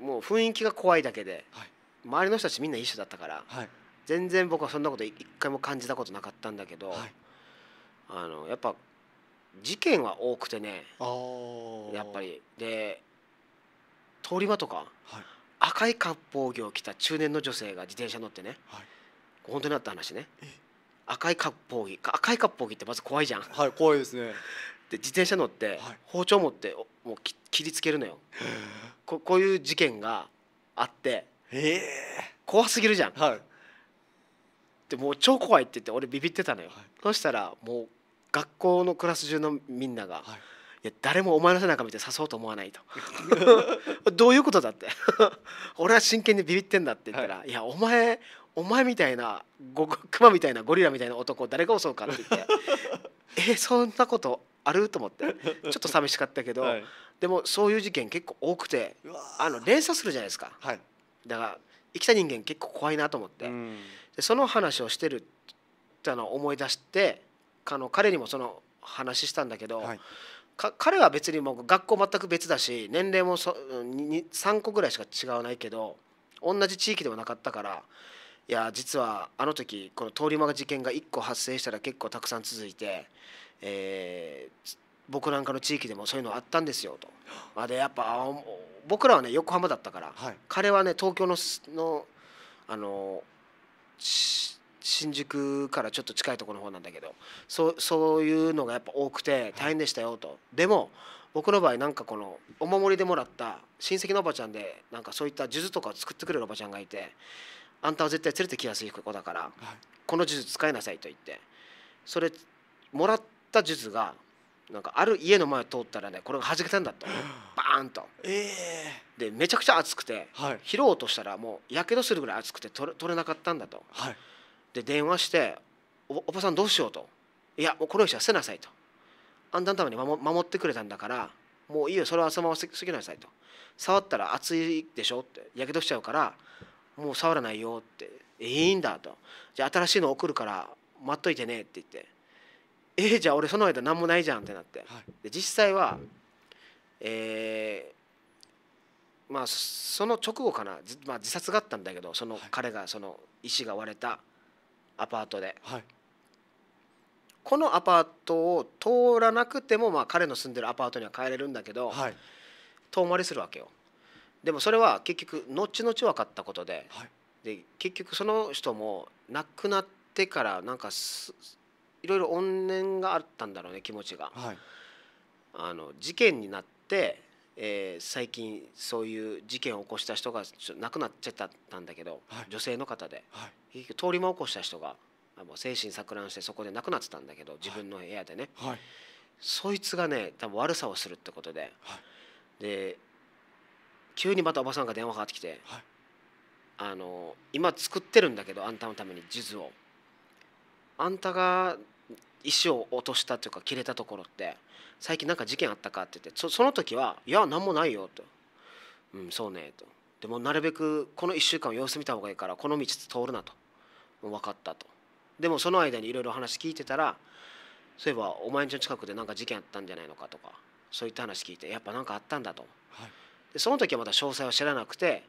もう雰囲気が怖いだけで、はい、周りの人たちみんな一緒だったから、はい、全然僕はそんなこと一回も感じたことなかったんだけど、はい、あのやっぱ事件は多くてねやっぱりで通り魔とか、赤い割烹着を着た中年の女性が自転車乗ってね、本当にった話ね赤い割烹着赤い割烹着ってまず怖いじゃんはい怖いですねで自転車乗って包丁持ってもう切りつけるのよここういう事件があって怖すぎるじゃん、はい、でもう超怖いって言って俺ビビってたのよ、はい、そしたらもう学校のクラス中のみんなが、はい、いや誰もお前の背中見て刺そうと思わないと どういうことだって 俺は真剣にビビってんだって言ったら、はい、いやお前お前みたいなクマみたいなゴリラみたいな男誰が襲うか」って言って「えそんなことある?」と思ってちょっと寂しかったけど、はい、でもそういう事件結構多くてあの連鎖するじゃないですか、はい、だから生きた人間結構怖いなと思って、でその話をしてるってのを思い出してあの彼にもその話したんだけど、はい、彼は別にもう学校全く別だし年齢もそ3個ぐらいしか違わないけど同じ地域ではなかったから。いや実はあの時この通り魔事件が1個発生したら結構たくさん続いて、えー、僕なんかの地域でもそういうのあったんですよと。まあ、でやっぱ僕らはね横浜だったから、はい、彼はね東京ののあの新宿からちょっと近いところの方なんだけどそうそういうのがやっぱ多くて大変でしたよと、はい、でも僕の場合なんかこのお守りでもらった親戚のおばちゃんでなんかそういった数珠とかを作ってくれるおばちゃんがいてあんたは絶対連れてきやすい子だから、はい、この術使いなさいと言ってそれもらった術がなんかある家の前を通ったらねこれが弾けたんだと バーンと、えー、でめちゃくちゃ熱くて、はい、拾おうとしたらもうやけどするぐらい熱くて取れ取れなかったんだと、はい、で電話してお「おばさんどうしよう」と「いやもうこの人は捨てなさい」と「あんたのために守守ってくれたんだからもういいよそれはそのまま過ぎなさい」と「触ったら熱いでしょ」ってやけどしちゃうからもう触らないよっていいんだとじゃあ新しいの送るから待っといてねって言ってええー、じゃあ俺その間何もないじゃんってなって、はい、で実際はえー、まあその直後かな、まあ、自殺があったんだけどその彼がその石が割れたアパートで、はい、このアパートを通らなくても、まあ、彼の住んでるアパートには帰れるんだけど、はい、遠回りするわけよでもそれは結局後々分かったことではい、で結局その人も亡くなってからなんかいろいろ怨念があったんだろうね気持ちが、はい、あの事件になって、えー、最近そういう事件を起こした人が亡くなっちゃったんだけど、はい、女性の方で、結局通り魔を起こした人がもう精神錯乱してそこで亡くなってたんだけど自分の部屋でね、そいつがね多分悪さをするってことで。で急にまたおばさんが電話かかってきて、はい、あの今作ってるんだけどあんたのために数珠をあんたが石を落としたというか切れたところって最近なんか事件あったかって言ってその時はいや何もないよとうんそうねとでもなるべくこの1週間様子見た方がいいからこの道通るなと分かったとでもその間にいろいろ話聞いてたらそういえばお前んちの近くで何か事件あったんじゃないのかとかそういった話聞いてやっぱ何かあったんだと、はい、でその時はまだ詳細は知らなくて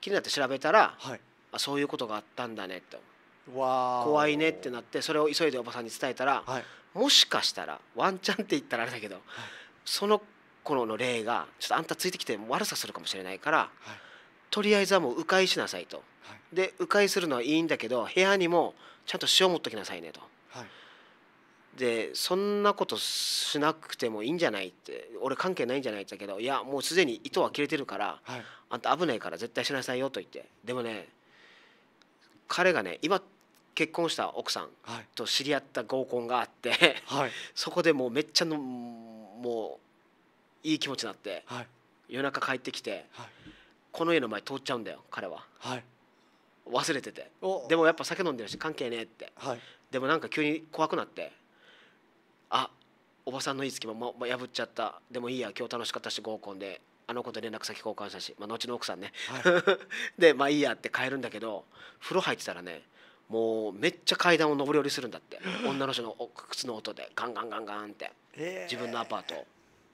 気になって調べたら、はい、あそういうことがあったんだねと怖いねってなってそれを急いでおばさんに伝えたら、はい、もしかしたらワンチャンって言ったらあれだけど、はい、その頃の霊がちょっとあんたついてきて悪さするかもしれないから、とりあえずはもう迂回しなさいと、で迂回するのはいいんだけど部屋にもちゃんと塩持っときなさいねと。でそんなことしなくてもいいんじゃないって俺関係ないんじゃないって言ったけどいやもうすでに糸は切れてるから、はい、あんた危ないから絶対しなさいよと言ってでもね彼がね今結婚した奥さんと知り合った合コンがあって、はい、そこでもうめっちゃのもういい気持ちになって、はい、夜中帰ってきて、この家の前通っちゃうんだよ彼は、忘れててでもやっぱ酒飲んでるし関係ねえって、でもなんか急に怖くなって。あおばさんのいい隙間も破っちゃったでもいいや今日楽しかったし合コンであの子と連絡先交換したし、まあ、後の奥さんね、はい、でまあいいやって帰るんだけど風呂入ってたらねもうめっちゃ階段を上り下りするんだって女の人の 靴の音でガンガンガンガンって、えー、自分のアパート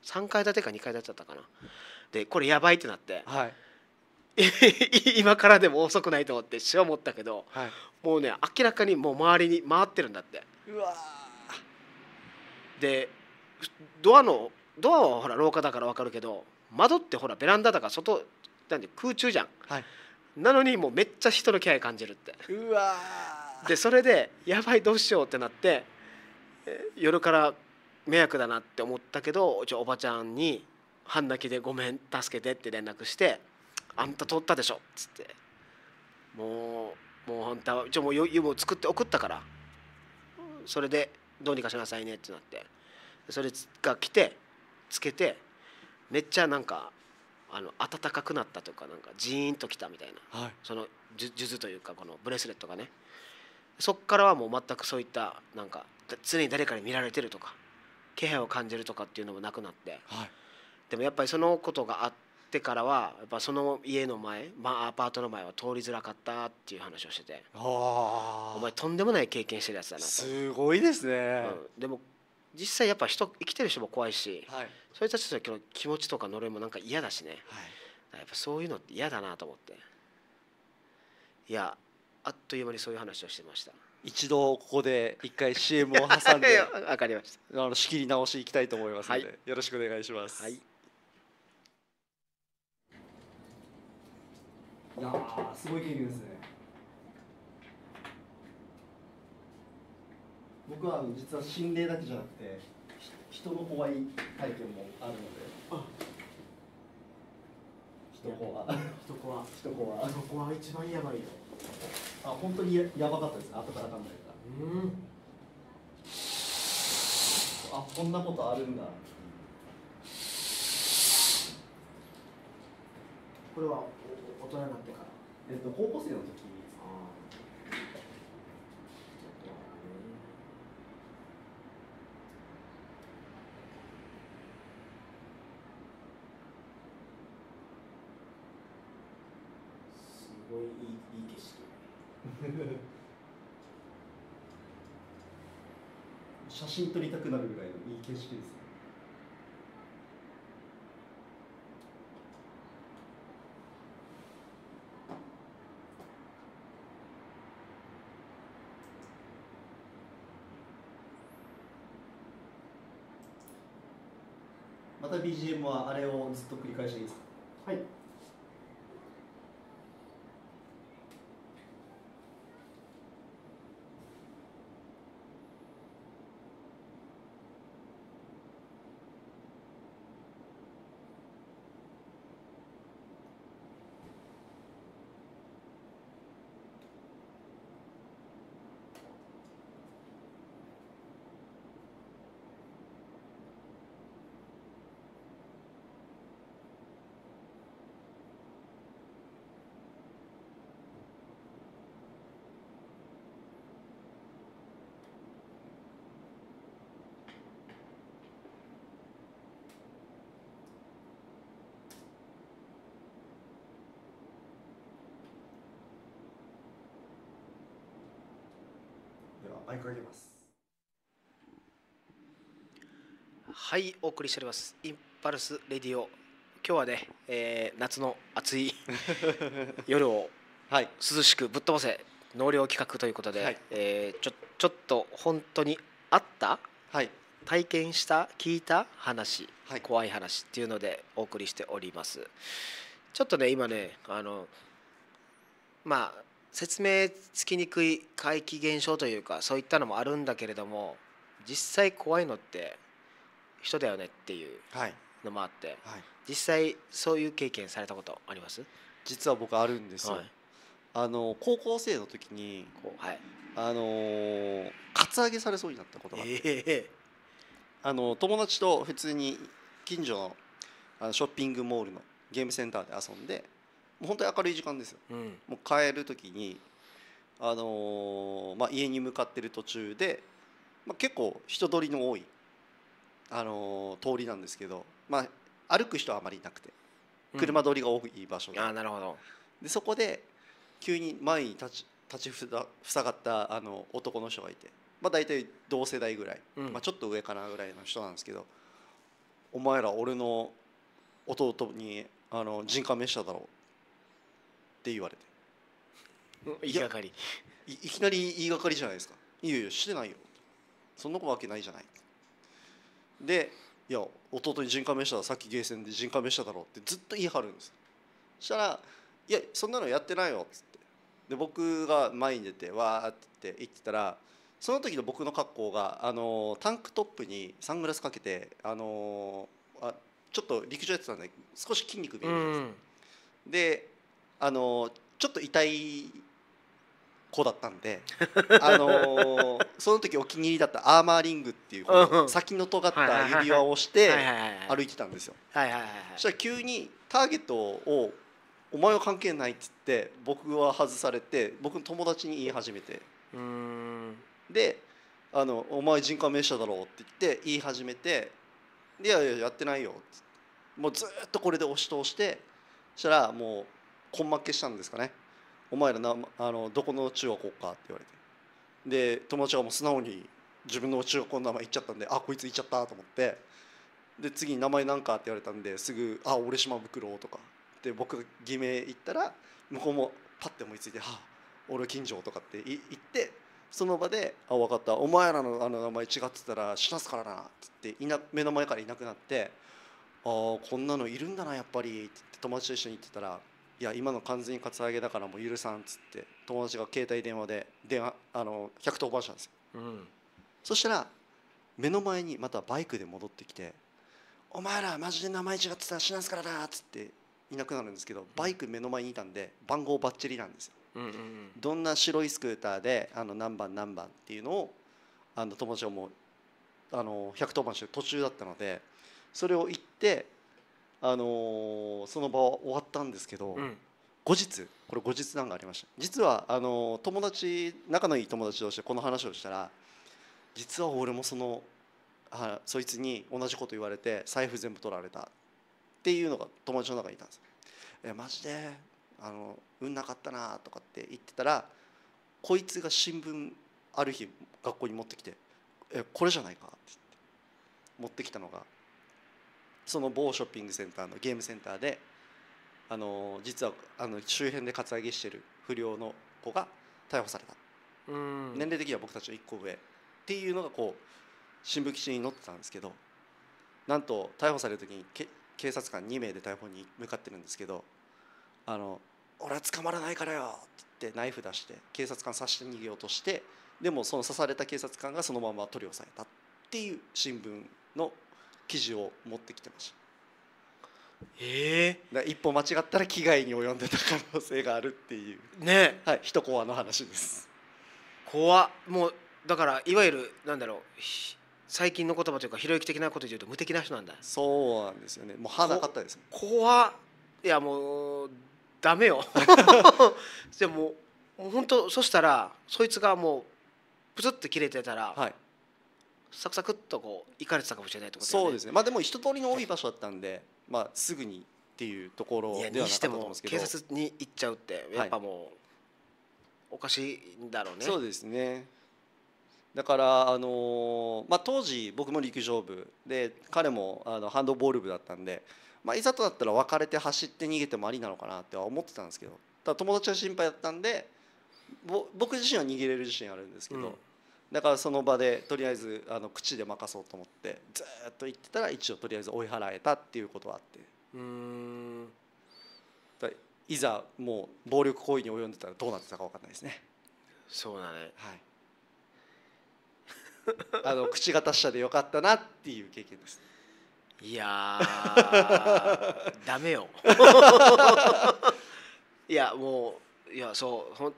3階建てか2階建てだったかなでこれやばいってなって、はい、今からでも遅くないと思って塩思ったけど、はい、もうね明らかにもう周りに回ってるんだってうわでドアのドアはほら廊下だから分かるけど窓ってほらベランダだから外なんで空中じゃん、はい、なのにもうめっちゃ人の気配感じるってうわでそれでやばいどうしようってなって夜から迷惑だなって思ったけどおばちゃんに半泣きで「ごめん助けて」って連絡して「あんた通ったでしょ」っつって「もうもう本んはちもう予防作って送ったから」それでどうにかしなさいねってなってそれが来てつけてめっちゃなんかあの暖かくなったとかなんかジーンときたみたいな、はい、その数珠というかこのブレスレットがねそっからはもう全くそういったなんか常に誰かに見られてるとか気配を感じるとかっていうのもなくなって、はい、でもやっぱりそのことがあって。ってからはやっぱその家の前、まあ、アパートの前は通りづらかったっていう話をしててお前とんでもない経験してるやつだなすごいですね、うん、でも実際やっぱ人生きてる人も怖いし、はい、そういった人たちの気持ちとか呪いもなんか嫌だしね、はい、やっぱそういうのって嫌だなと思っていやあっという間にそういう話をしてました一度ここで一回 CM を挟んで あの仕切り直しいきたいと思いますので、はい、よろしくお願いします。はいいやーすごい経験ですね僕は実は心霊だけじゃなくて人の怖い体験もあるので人怖人怖人怖人怖一番やばいよあ本当にややばかったです後から考えたうんあこんなことあるんだこれは大人になってからえっと高校生の時すごいいいいい景色 写真撮りたくなるぐらいのいい景色ですね BGM はあれをずっと繰り返していいですかマイクを入れますはいお送りしておりますインパルスレディオ今日はね、えー、夏の暑い 夜を涼しくぶっ飛ばせ納涼企画ということで、はい、えー、ちょちょっと本当にあった、はい、体験した聞いた話、はい、怖い話っていうのでお送りしておりますちょっとね今ねあのまあ説明つきにくい怪奇現象というかそういったのもあるんだけれども実際怖いのって人だよねっていうのもあって、はいはい、実際そういう経験されたことあります実は僕あるんですよ、はい、あの高校生の時にこう、はい、あのカツアゲされそうになったことがあって、えー、あの友達と普通に近所のあのショッピングモールのゲームセンターで遊んで本当に明るい時間ですよ、うん、もう帰る時に、あのー、まあ、家に向かってる途中で、まあ、結構人通りの多い、あのー、通りなんですけど、まあ、歩く人はあまりいなくて車通りが多い場所でうん、あなるほどでそこで急に前に立ち立ちふだ塞がったあの男の人がいて、まあ、大体同世代ぐらい、うん、まあ、ちょっと上かなぐらいの人なんですけど「お前ら俺の弟にあの人感召しただろう」って言われて言いがかりいいきなり言いがかりじゃないですか「いやいやしてないよ」そんなわけないじゃないで「いや弟に人感めしたらさっきゲーセンで人感めしただろ」ってずっと言い張るんですしたら「いやそんなのやってないよ」っつってで僕が前に出てわーって言ってたらその時の僕の格好があのタンクトップにサングラスかけてあのあちょっと陸上やってたんで少し筋肉見えるんです、うん、であのちょっと痛い子だったんで あのその時お気に入りだったアーマーリングっていう先の尖った指輪をして歩いてたんですよ。そしたら急にターゲットを「お前は関係ない」っつって僕は外されて僕の友達に言い始めてであの「お前人感名車だろ」って言って言い始めて「いやいややってないよ」っつってもうずっとこれで押し通してそしたらもう根負けしたんですかね「お前らなあのどこの中学校か」って言われてで友達がもう素直に自分の中学校の名前言っちゃったんで「あこいつ言っちゃった」と思ってで次に「名前なんか?」って言われたんですぐ「あ俺島袋」とかで僕が偽名言ったら向こうもパッて思いついて「あ俺近所」とかって言ってその場で「あ分かったお前らのあの名前違ってたら死なすからな」って言って目の前からいなくなって「あこんなのいるんだなやっぱり」って友達と一緒に行ってたら「いや今の完全にカツアゲだからもう許さんっつって友達が携帯電話で電話あの110番したんですよ、うん、そしたら目の前にまたバイクで戻ってきて「お前らマジで名前違ってたら死なんすからな」っつっていなくなるんですけどバイク目の前にいたんで番号ばっちりなんですよ、うんうんうん、どんな白いスクーターであの何番何番っていうのをあの友達はもうあの110番してる途中だったのでそれを言ってあのー、その場は終わったんですけど、うん、後日これ後日談がありました実はあのー、友達仲のいい友達同士でこの話をしたら実は俺もそのあそいつに同じこと言われて財布全部取られたっていうのが友達の中にいたんですえマジであの運なかったなとかって言ってたらこいつが新聞ある日学校に持ってきて「えこれじゃないか」ってって持ってきたのがその某ショッピングセンターのゲームセンターであの実はあの周辺でカツアゲしてる不良の子が逮捕された、うん、年齢的には僕たちの1個上っていうのがこう新聞記事に載ってたんですけどなんと逮捕される時にけ警察官2名で逮捕に向かってるんですけど「あの俺は捕まらないからよ」ってナイフ出して警察官刺して逃げようとしてでもその刺された警察官がそのまま取り押さえたっていう新聞の記事を持ってきてましたええー、一歩間違ったら危害に及んでた可能性があるっていうねはい一コアの話です怖もうだからいわゆるなんだろう最近の言葉というかひろゆき的なことで言うと無敵な人なんだそうなんですよねもう歯なかったです怖いやもうダメよ でも本当そしたらそいつがもうプツッと切れてたら、はい、サクサクっとこう行かれてたかもしれないってこと、ね、そうですねまあでも一通りの多い場所だったんで、まあ、すぐにっていうところではなかったと思うんですけど警察に行っちゃうってやっぱもう、はい、おかしいんだろうねそうですねだからあのまあ当時僕も陸上部で彼もあのハンドボール部だったんでまあいざとだったら別れて走って逃げてもありなのかなっては思ってたんですけどただ友達は心配だったんでぼ僕自身は逃げれる自信あるんですけど、うんだからその場でとりあえずあの口で任そうと思ってずっと言ってたら一応とりあえず追い払えたっていうことはあってうんいざもう暴力行為に及んでたらどうなってたか分かんないですねそうだねはい あの口が達者でよかったなっていう経験ですいやーダメよ いやもういやそうほん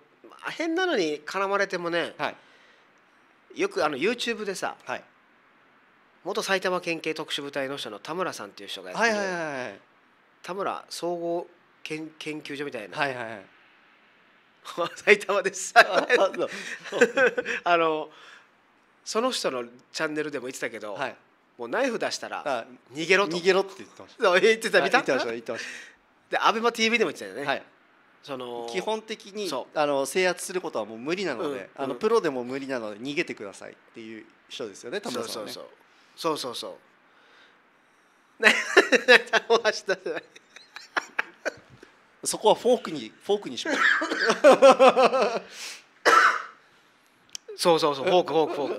変なのに絡まれてもね、はい、よくあの YouTube でさ、はい、元埼玉県警特殊部隊の人の田村さんっていう人がやってる、はいはいはい、田村総合研研究所みたいな、はいはいはい、埼玉です あのその人のチャンネルでも言ってたけど、はい、もうナイフ出したら逃げろと逃げろって言ってました言ってた見たてましたてましたで a b e t v でも言ってたよね、はいその基本的にあの制圧することはもう無理なので、うん、あのプロでも無理なので逃げてくださいっていう人ですよね田村さんねそうそうそうそうそうそう そこはフォークにフォークにしましょうそうそうそうフォークフォークフォ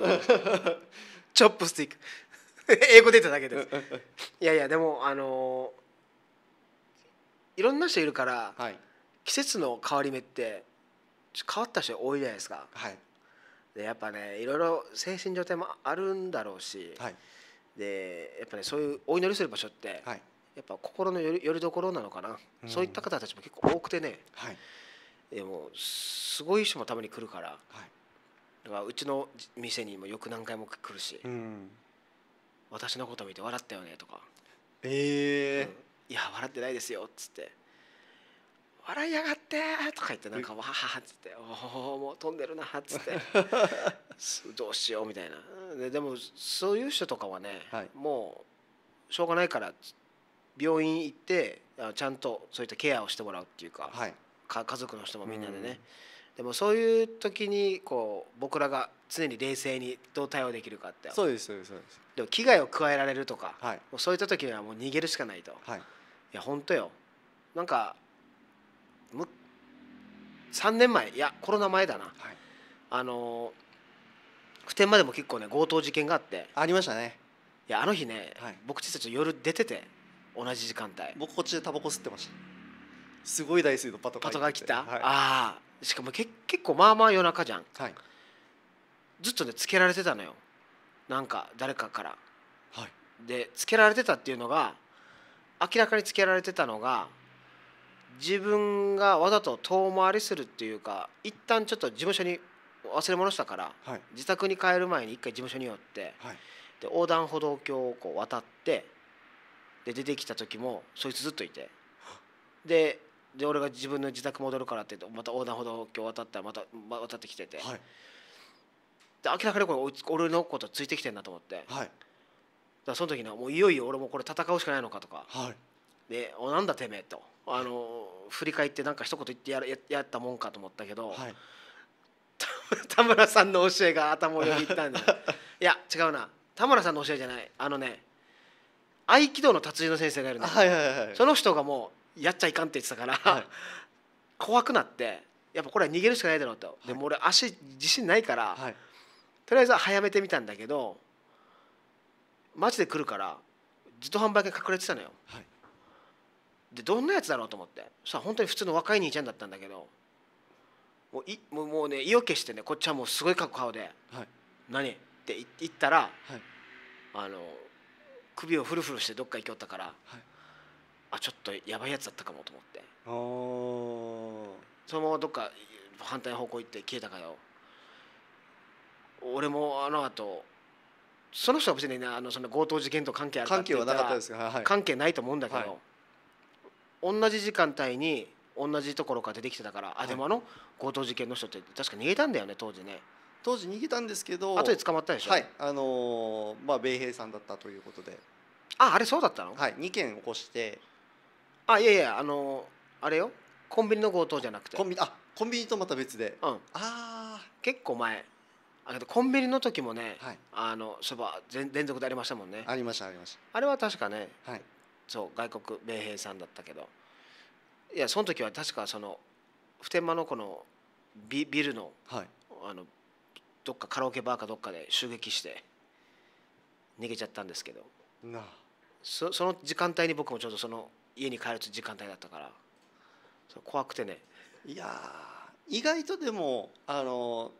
ークチョップスティック 英語出ただけですいやいやでもあのいろんな人いるから、はい季節の変わり目って変わった人多いじゃないですか、はい、でやっぱねいろいろ精神状態もあるんだろうし、はい、でやっぱねそういうお祈りする場所って、はい、やっぱ心のよりよりどころなのかな、うん、そういった方たちも結構多くてね、はい、でもすごい人もたまに来るから、はい、だからうちの店にもよく何回も来るし、うん、私のこと見て笑ったよねとか。えー、うん、いや笑ってないですよっつって笑いやがって」とか言ってなんか「わーっつって「おおもう飛んでるな」っつって どうしようみたいなででもそういう人とかはね、もうしょうがないから病院行ってちゃんとそういったケアをしてもらうっていうかはい、か家族の人もみんなでね、でもそういう時にこう僕らが常に冷静にどう対応できるかってそうですそうですでも危害を加えられるとか、はい、もうそういった時にはもう逃げるしかないと、いや本当よなんかむ3年前いやコロナ前だな、はい、あの普天間でも結構ね強盗事件があってありましたねいやあの日ね、はい、僕たち夜出てて同じ時間帯僕こっちでタバコ吸ってましたすごい台数のパトカーパトカー来た、はい、ああしかもけ結構まあまあ夜中じゃん、はい、ずっとねつけられてたのよなんか誰かから、はい、でつけられてたっていうのが明らかにつけられてたのが自分がわざと遠回りするっていうか一旦ちょっと事務所に忘れ物したから、はい、自宅に帰る前に一回事務所に寄って、はい、で横断歩道橋をこう渡ってで出てきた時もそいつずっといてでで俺が自分の自宅戻るからってまた横断歩道橋渡ったらまた渡ってきてて、はい、で明らかにこれ俺のことついてきてんなと思って、はい、だその時にはもういよいよ俺もこれ戦うしかないのかとか。はいで「おなんだてめえ」とあの振り返ってなんか一言言ってややったもんかと思ったけど、はい、田村さんの教えが頭をよぎったんでいや違うな田村さんの教えじゃないあのね合気道の達人の先生がいるんはいはいはい、その人がもうやっちゃいかんって言ってたから、はい、怖くなってやっぱこれは逃げるしかないだろうと、はい、でも俺足自信ないから、はい、とりあえず早めてみたんだけどマジで来るから自動販売機隠れてたのよ、はい、でどんなやつだろうと思ってさ本当に普通の若い兄ちゃんだったんだけどもういもうもうね意を決してねこっちはもうすごい格好で「はい、何?」って言ったら、はい、あの首をフルフルしてどっか行きよったから、はい、あちょっとやばいやつだったかもと思ってそのままどっか反対方向行って消えたかよ俺もあの後その人は別に、ね、あのその強盗事件と関係あるか関係はなかったです、はい、関係ないと思うんだけど、同じ時間帯に同じところから出てきてたから、あでもあの強盗事件の人って確か逃げたんだよね当時ね当時逃げたんですけど後で捕まったでしょはいあのー、まあ米兵さんだったということでああれそうだったのはい2件起こしてあいやいやあのー、あれよコンビニの強盗じゃなくてコンビあコンビニとまた別で、うん、ああ結構前あコンビニの時もね、はい、あのそば連続でありましたもんねありましたありましたあれは確かね、はい、そう外国米兵さんだったけどいやその時は確かその普天間のこのビビルの,、はい、あのどっかカラオケバーかどっかで襲撃して逃げちゃったんですけどなそその時間帯に僕もちょうどその家に帰る時間帯だったから怖くてねいや意外とでもあの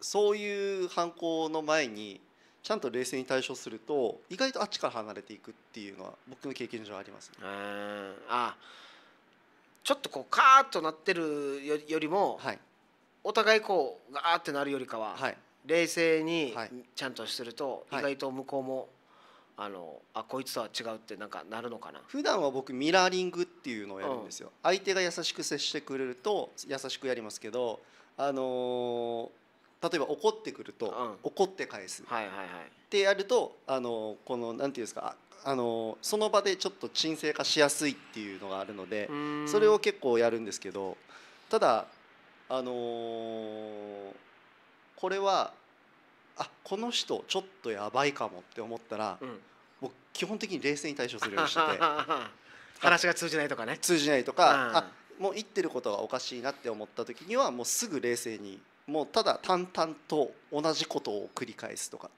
そういう犯行の前にちゃんと冷静に対処すると意外とあっちから離れていくっていうのは僕の経験上あります、ね、ああちょっとこうカーッとなってるよりも、はい、お互いこうガーってなるよりかは、はい、冷静にちゃんとすると、はい、意外と向こうも、あのあこいつとは違うってなんかなるのかな普段は僕ミラーリングっていうのをやるんですよ、うん、相手が優しく接してくれると優しくやりますけどあのー例えば怒ってくると、うん、怒って返す、はいはいはい、ってやるとあのこのなんていうんですかあのその場でちょっと沈静化しやすいっていうのがあるのでそれを結構やるんですけどただあのー、これはあこの人ちょっとやばいかもって思ったら、うん、もう基本的に冷静に対処するようにしてて 話が通じないとかね通じないとか、うん、あもう言ってることがおかしいなって思った時にはもうすぐ冷静にもうただ淡々と同じことを繰り返すとか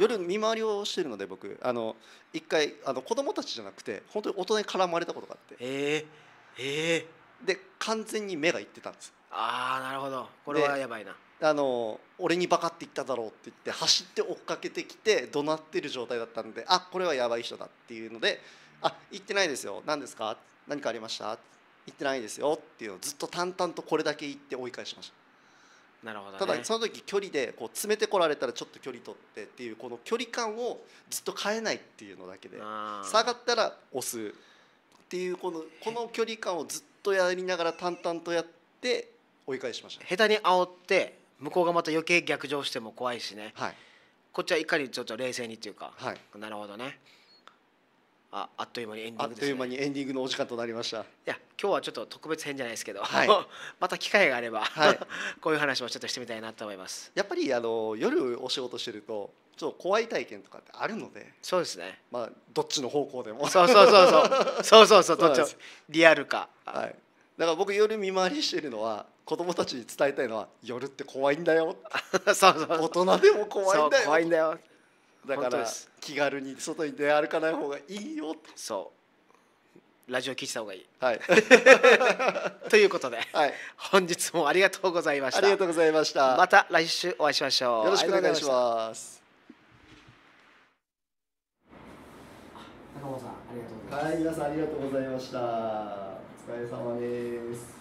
夜見回りをしてるので僕あの一回あの子供たちじゃなくて本当に大人に絡まれたことがあってえー、えー、で完全に目がいってたんですああなるほどこれはやばいなあの俺にバカって言っただろうって言って走って追っかけてきて怒鳴ってる状態だったんであこれはやばい人だっていうので「あ行ってないですよ何ですか何かありました?」言ってないですよっていうのをずっと淡々とこれだけ言って追い返しました。なるほど、ね、ただその時距離でこう詰めてこられたらちょっと距離取ってっていうこの距離感をずっと変えないっていうのだけで下がったら押すっていうこのこの距離感をずっとやりながら淡々とやって追い返しました下手に煽って向こうがまた余計逆上しても怖いしね、はい、こっちは怒りちょっと冷静にっていうか、はい、なるほどねああっという間にエンディング、ね、あっという間にエンディングのお時間となりましたいや今日はちょっと特別編じゃないですけど、はい、また機会があれば、はい、こういう話もちょっとしてみたいなと思いますやっぱりあの夜お仕事してるとちょっと怖い体験とかってあるのでそうですねまあどっちの方向でもそうそうそうそう そうそうそうどっちリアルかはいだから僕夜見回りしてるのは子供たちに伝えたいのは夜って怖いんだよそうそう大人でも怖いんだよ怖いんだよだから気軽に外に出歩かない方がいいよとそうラジオ聞いてた方がいい、はい、ということで、はい、本日もありがとうございましたありがとうございましたまた来週お会いしましょうよろしくお願いします中本さんありがとうございましたはい皆さんありがとうございましたお疲れ様です